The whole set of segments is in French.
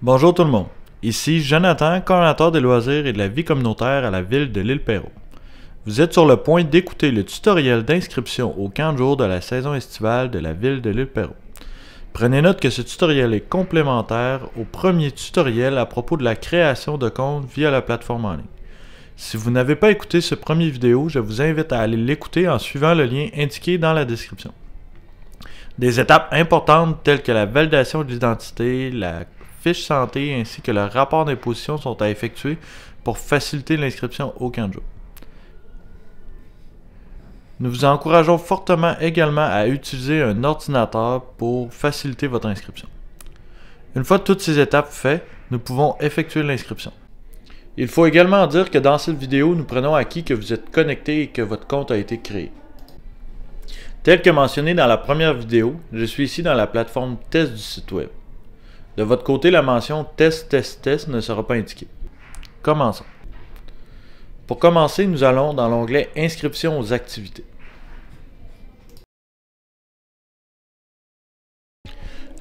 Bonjour tout le monde, ici Jonathan, coordinateur des loisirs et de la vie communautaire à la ville de l'île pérou Vous êtes sur le point d'écouter le tutoriel d'inscription au camp de jour de la saison estivale de la ville de l'île pérou Prenez note que ce tutoriel est complémentaire au premier tutoriel à propos de la création de compte via la plateforme en ligne. Si vous n'avez pas écouté ce premier vidéo, je vous invite à aller l'écouter en suivant le lien indiqué dans la description. Des étapes importantes telles que la validation de l'identité, la santé ainsi que le rapport d'imposition sont à effectuer pour faciliter l'inscription au Canjo. Nous vous encourageons fortement également à utiliser un ordinateur pour faciliter votre inscription. Une fois toutes ces étapes faites, nous pouvons effectuer l'inscription. Il faut également dire que dans cette vidéo, nous prenons acquis que vous êtes connecté et que votre compte a été créé. Tel que mentionné dans la première vidéo, je suis ici dans la plateforme test du site web. De votre côté, la mention test, test, test ne sera pas indiquée. Commençons. Pour commencer, nous allons dans l'onglet Inscription aux activités.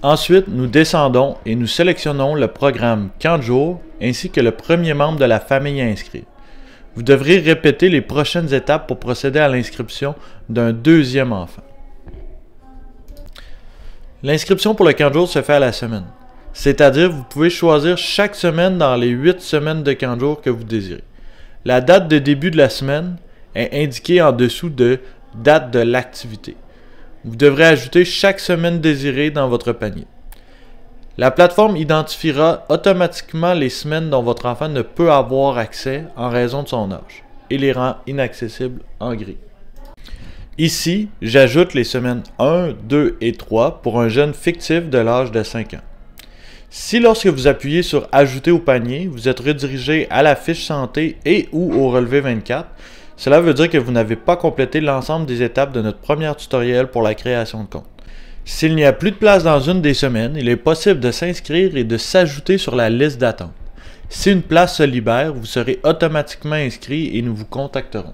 Ensuite, nous descendons et nous sélectionnons le programme Kanjo ainsi que le premier membre de la famille inscrit. Vous devrez répéter les prochaines étapes pour procéder à l'inscription d'un deuxième enfant. L'inscription pour le «Quand se fait à la semaine. C'est-à-dire, vous pouvez choisir chaque semaine dans les 8 semaines de 15 jours que vous désirez. La date de début de la semaine est indiquée en dessous de date de l'activité. Vous devrez ajouter chaque semaine désirée dans votre panier. La plateforme identifiera automatiquement les semaines dont votre enfant ne peut avoir accès en raison de son âge et les rend inaccessibles en gris. Ici, j'ajoute les semaines 1, 2 et 3 pour un jeune fictif de l'âge de 5 ans. Si lorsque vous appuyez sur Ajouter au panier, vous êtes redirigé à la fiche santé et ou au relevé 24, cela veut dire que vous n'avez pas complété l'ensemble des étapes de notre premier tutoriel pour la création de compte. S'il n'y a plus de place dans une des semaines, il est possible de s'inscrire et de s'ajouter sur la liste d'attente. Si une place se libère, vous serez automatiquement inscrit et nous vous contacterons.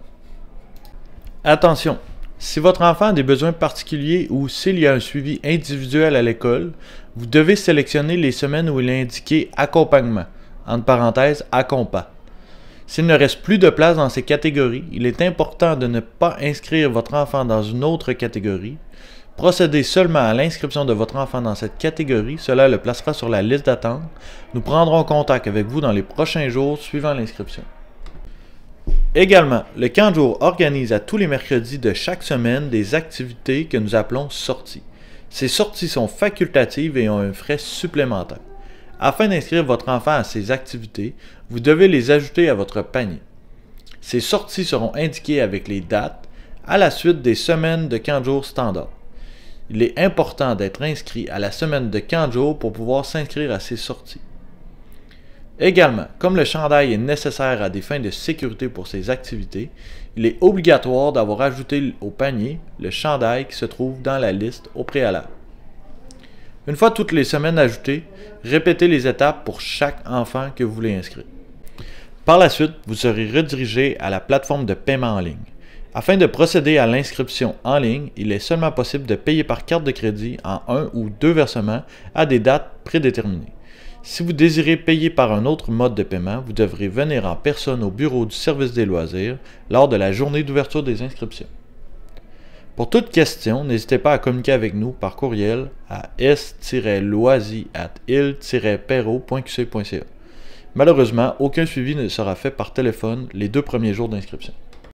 Attention, si votre enfant a des besoins particuliers ou s'il y a un suivi individuel à l'école, vous devez sélectionner les semaines où il est indiqué accompagnement, entre parenthèses Accompas ». S'il ne reste plus de place dans ces catégories, il est important de ne pas inscrire votre enfant dans une autre catégorie. Procédez seulement à l'inscription de votre enfant dans cette catégorie, cela le placera sur la liste d'attente. Nous prendrons contact avec vous dans les prochains jours suivant l'inscription. Également, le camp organise à tous les mercredis de chaque semaine des activités que nous appelons sorties. Ces sorties sont facultatives et ont un frais supplémentaire. Afin d'inscrire votre enfant à ces activités, vous devez les ajouter à votre panier. Ces sorties seront indiquées avec les dates à la suite des semaines de camp standard. Il est important d'être inscrit à la semaine de camp pour pouvoir s'inscrire à ces sorties. Également, comme le chandail est nécessaire à des fins de sécurité pour ces activités, il est obligatoire d'avoir ajouté au panier le chandail qui se trouve dans la liste au préalable. Une fois toutes les semaines ajoutées, répétez les étapes pour chaque enfant que vous voulez inscrire. Par la suite, vous serez redirigé à la plateforme de paiement en ligne. Afin de procéder à l'inscription en ligne, il est seulement possible de payer par carte de crédit en un ou deux versements à des dates prédéterminées. Si vous désirez payer par un autre mode de paiement, vous devrez venir en personne au bureau du service des loisirs lors de la journée d'ouverture des inscriptions. Pour toute question, n'hésitez pas à communiquer avec nous par courriel à s-loisy-il-perro.qc.ca. Malheureusement, aucun suivi ne sera fait par téléphone les deux premiers jours d'inscription.